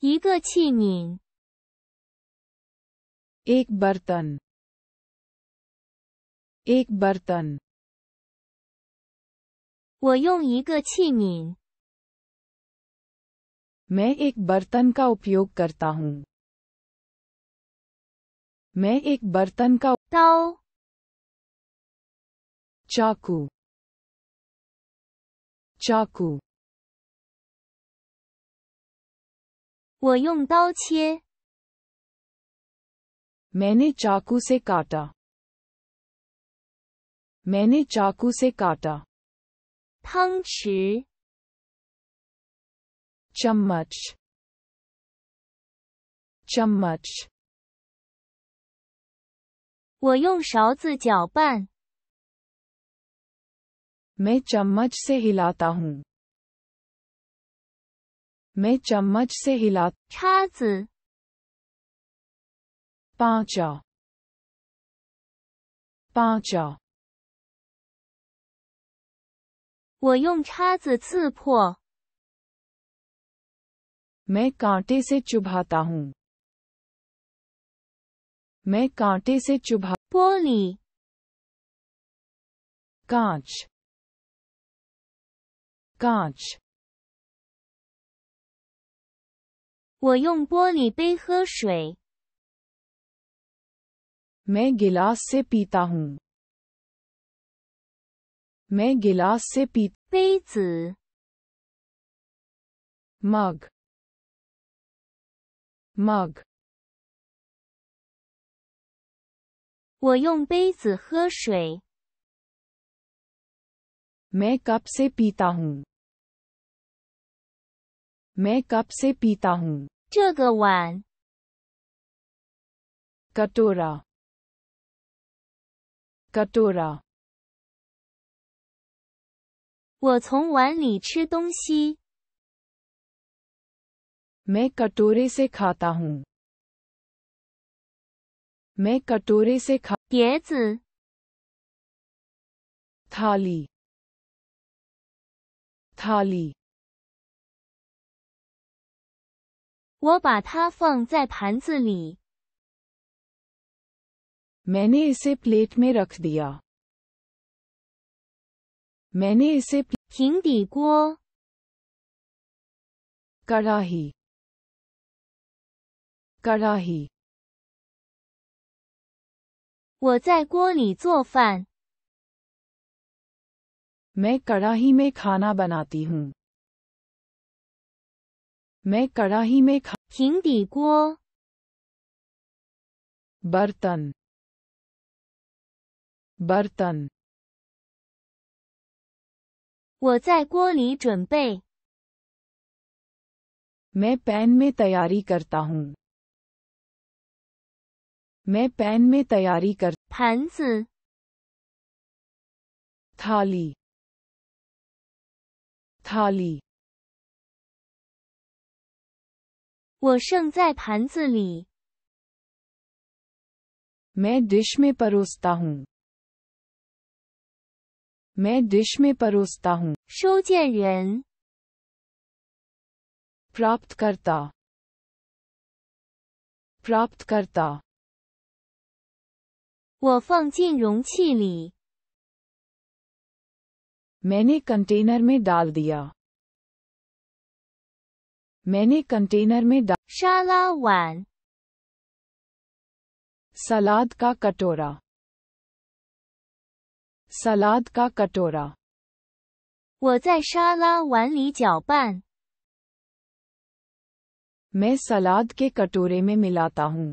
一个器皿 एक बर्तन एक बर्तन 我用一个器皿 मैं एक बर्तन का उपयोग करता हूँ मैं एक बर्तन का 刀 चाकू चाकू 我用刀切。मैंने चाकू से काटा मैंने चाकू से काटा 汤匙 चम्मच चम्मच 我用勺子搅拌。मैं चम्मच से हिलाता हूँ मैं चम्मच से हिला 叉子 पांचा पांचा 我用叉子刺破 मैं कांटे से चुभाता हूं मैं कांटे से चुभा पोली कांच कांच 我用玻璃杯喝水。我用玻璃杯喝水。杯子。Mug。Mug。我用杯子喝水。我用杯子喝水。杯子。Mug。Mug。मैं कप से पीता हूँ चगवान कटोरा कटोरा सी मैं कटोरे से खाता हूँ मैं कटोरे से खा थाली थाली 我把它放在盘子里。我把它放在盘子里。平底锅。咖喱。咖喱。我在锅里做饭。我咖喱里做饭。मैं कड़ाही में खा को बर्तन बर्तन वो 我在锅里准备 मैं पैन में तैयारी करता हूँ मैं पैन में तैयारी कर फैंस थाली थाली मैं डिश में परोसता हूँ मैं डिश में परोसता हूँ फंक्शन प्राप्तकर्ता प्राप्तकर्ता मैंने कंटेनर में डाल दिया मैंने कंटेनर में डाल शाला वन सलाद का कटोरा सलाद का कटोरा वो शाला तो वन मैं सलाद के कटोरे में मिलाता हूँ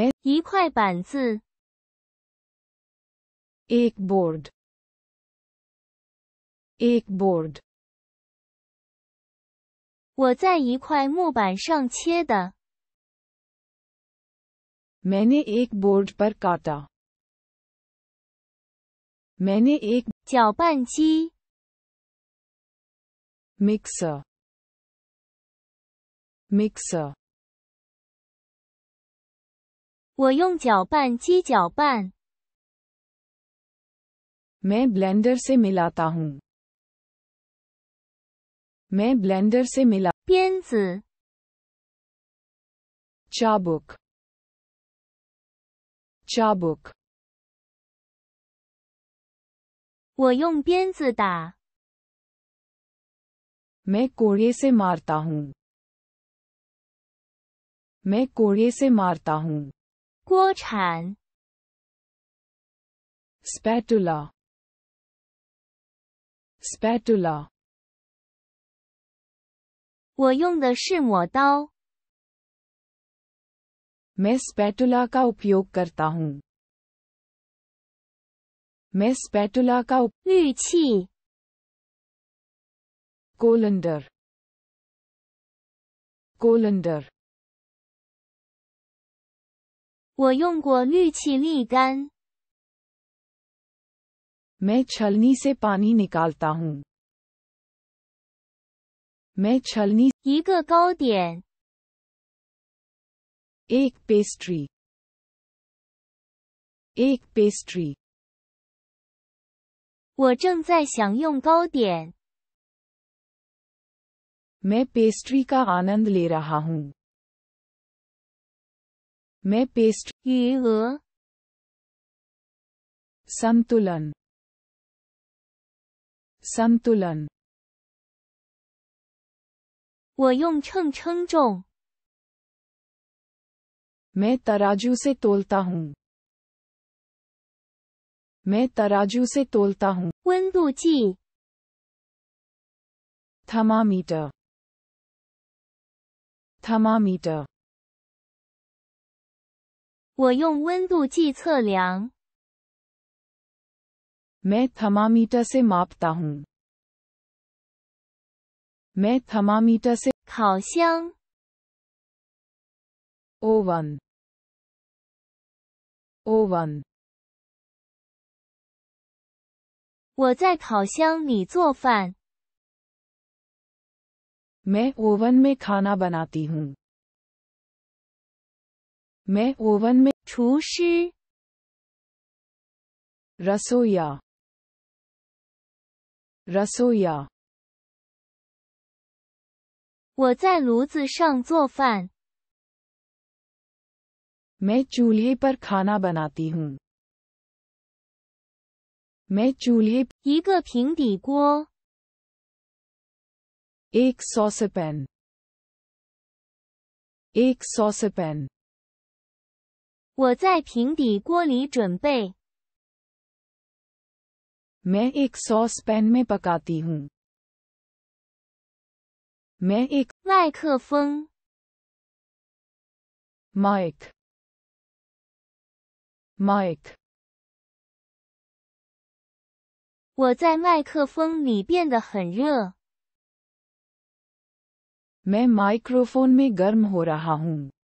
मैं एक बोर्ड एक बोर्ड 我在一块木板上切的。mixer mixer 搅拌机我用搅拌机搅拌。मैं ब्लेंडर से मिला पेंस चाबुक चाबुक वो दा मैं कोड़े से मारता हूँ मैं कोड़े से मारता हूँ कोचान स्पैटुला स्पैटुला मैं स्पैटुला का उपयोग करता हूँ मैं स्पैटुला का उप... 玉器 कोलंडर कोलंडर मैं छलनी से पानी निकालता हूँ मैं छलनी 一个糕点 एक पेस्ट्री एक पेस्ट्री 我正在享用糕点 मैं पेस्ट्री का आनंद ले रहा हूँ मैं पेस्ट्री संतुलन संतुलन 我用秤称重。मैं तराजू से तोलता हूँ मैं तराजू से तोलता हूँ 温度计 thermometer thermometer 我用温度计测量。मैं थर्मामीटर से मापता हूँ मैं थर्मामीटर से 烤箱 oven oven मैं ओवन में खाना बनाती हूँ मैं ओवन में छूशी रसोईया रसोया 我在炉子上做饭。我在炉子上做饭。一个平底锅。一个平底锅。一个平底锅。一个平底锅。我在平底锅里准备。平底锅里准备。我在平底锅里准备。我在平底锅里我在平底锅里准备。我在平底锅里准备。我在平底锅里准备。我在平底锅里麦克风。Mic。Mic。我在麦克风里变得很热。मैं माइक्रोफोन में गर्म हो रहा हूँ。